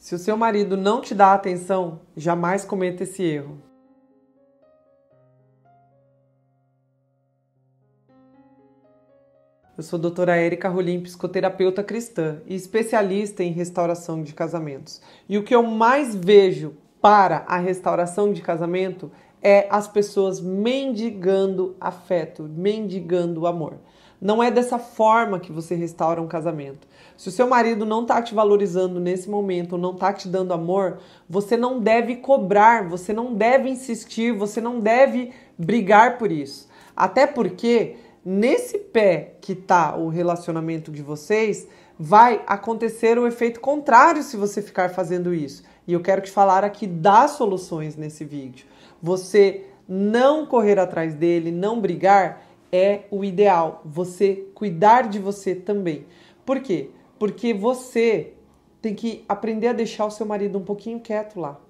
Se o seu marido não te dá atenção, jamais cometa esse erro. Eu sou a doutora Érica Rolim, psicoterapeuta cristã e especialista em restauração de casamentos. E o que eu mais vejo para a restauração de casamento é as pessoas mendigando afeto, mendigando amor. Não é dessa forma que você restaura um casamento. Se o seu marido não está te valorizando nesse momento, não está te dando amor, você não deve cobrar, você não deve insistir, você não deve brigar por isso. Até porque nesse pé que tá o relacionamento de vocês, vai acontecer o efeito contrário se você ficar fazendo isso. E eu quero te falar aqui das soluções nesse vídeo. Você não correr atrás dele, não brigar, é o ideal, você cuidar de você também. Por quê? Porque você tem que aprender a deixar o seu marido um pouquinho quieto lá.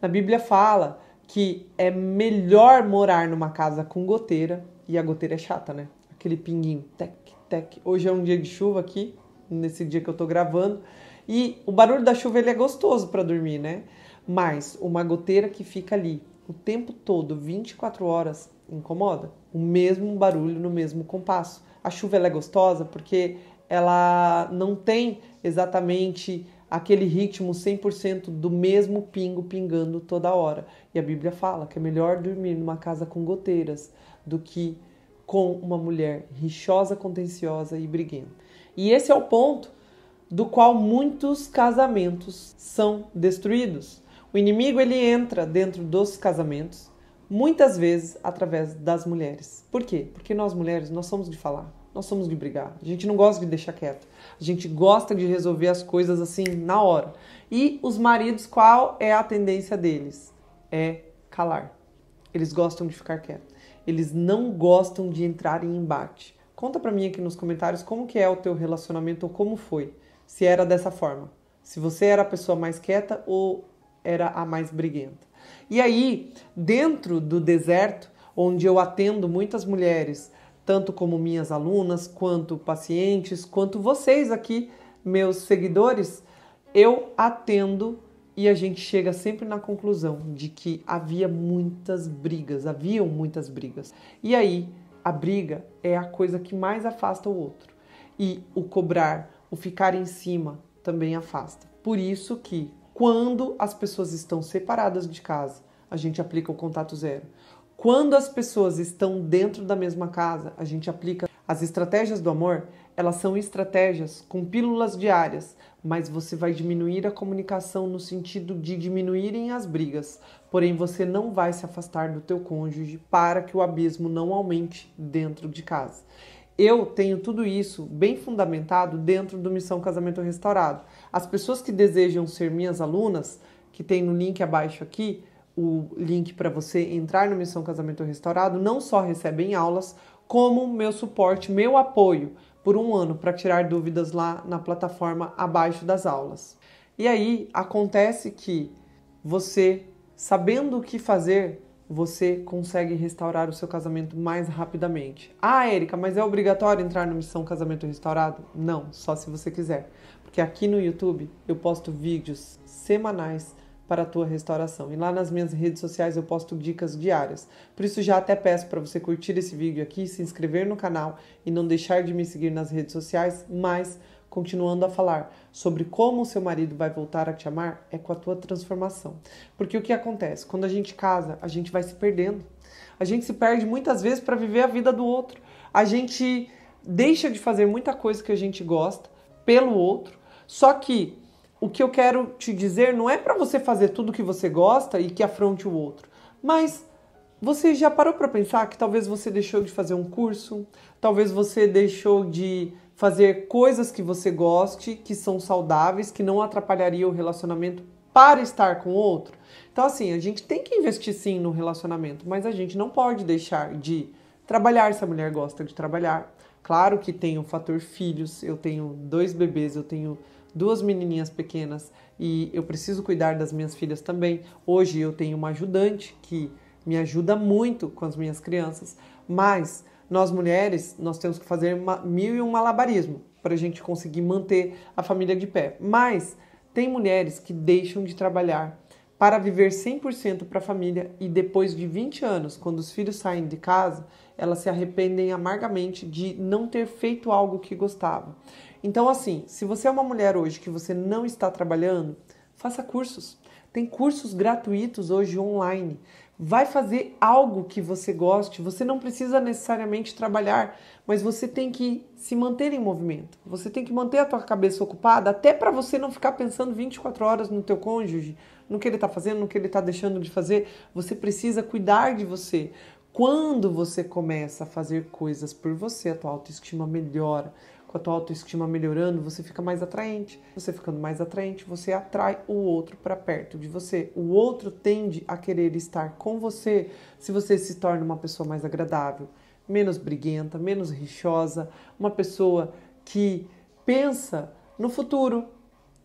Na Bíblia fala que é melhor morar numa casa com goteira, e a goteira é chata, né? Aquele pinguinho, tec, tec. Hoje é um dia de chuva aqui, nesse dia que eu tô gravando, e o barulho da chuva ele é gostoso para dormir, né? Mas uma goteira que fica ali o tempo todo, 24 horas, incomoda o mesmo barulho no mesmo compasso. A chuva é gostosa porque ela não tem exatamente aquele ritmo 100% do mesmo pingo pingando toda hora. E a Bíblia fala que é melhor dormir numa casa com goteiras do que com uma mulher rixosa, contenciosa e briguenta. E esse é o ponto do qual muitos casamentos são destruídos. O inimigo ele entra dentro dos casamentos muitas vezes através das mulheres. Por quê? Porque nós mulheres, nós somos de falar, nós somos de brigar. A gente não gosta de deixar quieto. A gente gosta de resolver as coisas assim na hora. E os maridos, qual é a tendência deles? É calar. Eles gostam de ficar quieto. Eles não gostam de entrar em embate. Conta para mim aqui nos comentários como que é o teu relacionamento ou como foi, se era dessa forma. Se você era a pessoa mais quieta ou era a mais briguenta. E aí, dentro do deserto, onde eu atendo muitas mulheres, tanto como minhas alunas, quanto pacientes, quanto vocês aqui, meus seguidores, eu atendo e a gente chega sempre na conclusão de que havia muitas brigas, haviam muitas brigas. E aí, a briga é a coisa que mais afasta o outro. E o cobrar, o ficar em cima também afasta. Por isso que quando as pessoas estão separadas de casa, a gente aplica o contato zero. Quando as pessoas estão dentro da mesma casa, a gente aplica as estratégias do amor, elas são estratégias com pílulas diárias, mas você vai diminuir a comunicação no sentido de diminuírem as brigas. Porém, você não vai se afastar do teu cônjuge para que o abismo não aumente dentro de casa eu tenho tudo isso bem fundamentado dentro do Missão Casamento Restaurado. As pessoas que desejam ser minhas alunas, que tem no link abaixo aqui, o link para você entrar no Missão Casamento Restaurado, não só recebem aulas, como meu suporte, meu apoio por um ano para tirar dúvidas lá na plataforma abaixo das aulas. E aí acontece que você, sabendo o que fazer, você consegue restaurar o seu casamento mais rapidamente. Ah, Érica, mas é obrigatório entrar na missão Casamento Restaurado? Não, só se você quiser. Porque aqui no YouTube eu posto vídeos semanais para a tua restauração. E lá nas minhas redes sociais eu posto dicas diárias. Por isso já até peço para você curtir esse vídeo aqui, se inscrever no canal e não deixar de me seguir nas redes sociais, mas continuando a falar sobre como o seu marido vai voltar a te amar é com a tua transformação. Porque o que acontece? Quando a gente casa, a gente vai se perdendo. A gente se perde muitas vezes para viver a vida do outro. A gente deixa de fazer muita coisa que a gente gosta pelo outro. Só que o que eu quero te dizer não é para você fazer tudo que você gosta e que afronte o outro, mas você já parou para pensar que talvez você deixou de fazer um curso, talvez você deixou de fazer coisas que você goste, que são saudáveis, que não atrapalharia o relacionamento para estar com outro? Então assim, a gente tem que investir sim no relacionamento, mas a gente não pode deixar de trabalhar se a mulher gosta de trabalhar. Claro que tem o fator filhos, eu tenho dois bebês, eu tenho duas menininhas pequenas e eu preciso cuidar das minhas filhas também. Hoje eu tenho uma ajudante que me ajuda muito com as minhas crianças. Mas nós mulheres, nós temos que fazer uma, mil e um malabarismo para a gente conseguir manter a família de pé. Mas tem mulheres que deixam de trabalhar para viver 100% para a família e depois de 20 anos, quando os filhos saem de casa, elas se arrependem amargamente de não ter feito algo que gostava. Então, assim, se você é uma mulher hoje que você não está trabalhando, faça cursos. Tem cursos gratuitos hoje online. Vai fazer algo que você goste. Você não precisa necessariamente trabalhar, mas você tem que se manter em movimento. Você tem que manter a tua cabeça ocupada, até para você não ficar pensando 24 horas no teu cônjuge, no que ele está fazendo, no que ele está deixando de fazer. Você precisa cuidar de você. Quando você começa a fazer coisas por você, a tua autoestima melhora com a tua autoestima melhorando, você fica mais atraente. Você ficando mais atraente, você atrai o outro para perto de você. O outro tende a querer estar com você se você se torna uma pessoa mais agradável, menos briguenta, menos rixosa, uma pessoa que pensa no futuro.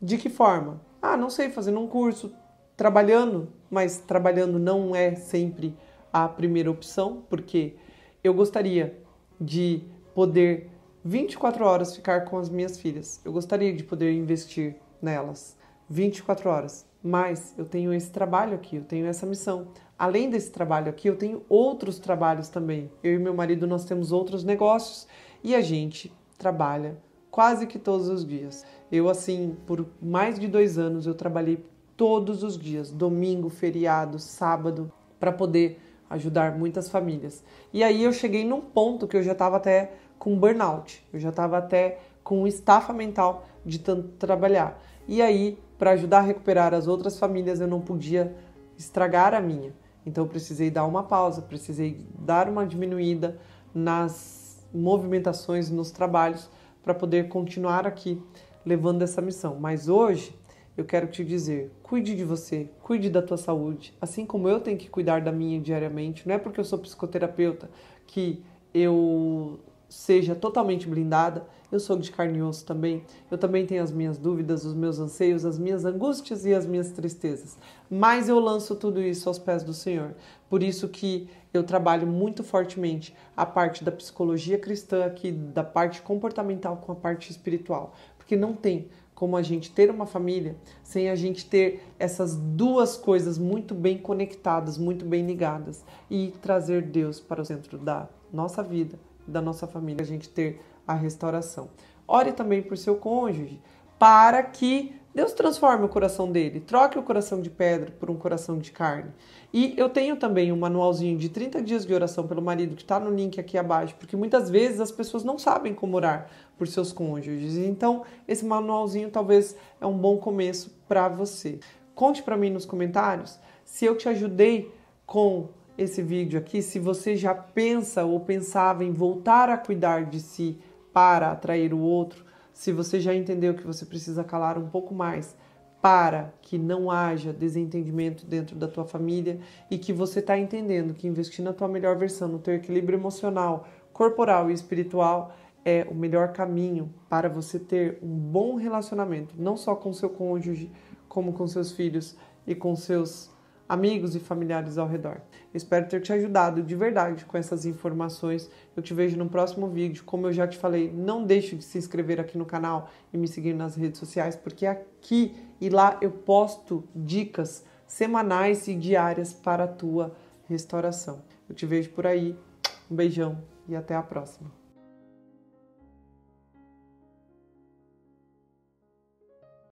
De que forma? Ah, não sei, fazendo um curso, trabalhando, mas trabalhando não é sempre a primeira opção, porque eu gostaria de poder 24 horas ficar com as minhas filhas. Eu gostaria de poder investir nelas 24 horas, mas eu tenho esse trabalho aqui, eu tenho essa missão. Além desse trabalho aqui, eu tenho outros trabalhos também. Eu e meu marido nós temos outros negócios e a gente trabalha quase que todos os dias. Eu assim, por mais de dois anos, eu trabalhei todos os dias, domingo, feriado, sábado, para poder ajudar muitas famílias. E aí eu cheguei num ponto que eu já estava até com burnout. Eu já estava até com estafa mental de tanto trabalhar. E aí, para ajudar a recuperar as outras famílias, eu não podia estragar a minha. Então eu precisei dar uma pausa, precisei dar uma diminuída nas movimentações, nos trabalhos para poder continuar aqui levando essa missão. Mas hoje eu quero te dizer, cuide de você, cuide da tua saúde, assim como eu tenho que cuidar da minha diariamente. Não é porque eu sou psicoterapeuta que eu seja totalmente blindada. Eu sou de carne e osso também. Eu também tenho as minhas dúvidas, os meus anseios, as minhas angústias e as minhas tristezas. Mas eu lanço tudo isso aos pés do Senhor. Por isso que eu trabalho muito fortemente a parte da psicologia cristã aqui, da parte comportamental com a parte espiritual, porque não tem como a gente ter uma família sem a gente ter essas duas coisas muito bem conectadas, muito bem ligadas e trazer Deus para o centro da nossa vida da nossa família a gente ter a restauração. Ore também por seu cônjuge, para que Deus transforme o coração dele, troque o coração de pedra por um coração de carne. E eu tenho também um manualzinho de 30 dias de oração pelo marido que está no link aqui abaixo, porque muitas vezes as pessoas não sabem como orar por seus cônjuges. Então, esse manualzinho talvez é um bom começo para você. Conte para mim nos comentários se eu te ajudei com esse vídeo aqui se você já pensa ou pensava em voltar a cuidar de si para atrair o outro, se você já entendeu que você precisa calar um pouco mais para que não haja desentendimento dentro da tua família e que você está entendendo que investir na tua melhor versão, no teu equilíbrio emocional, corporal e espiritual é o melhor caminho para você ter um bom relacionamento, não só com seu cônjuge, como com seus filhos e com seus amigos e familiares ao redor. Eu espero ter te ajudado de verdade com essas informações. Eu te vejo no próximo vídeo. Como eu já te falei, não deixe de se inscrever aqui no canal e me seguir nas redes sociais, porque aqui e lá eu posto dicas semanais e diárias para a tua restauração. Eu te vejo por aí. Um beijão e até a próxima.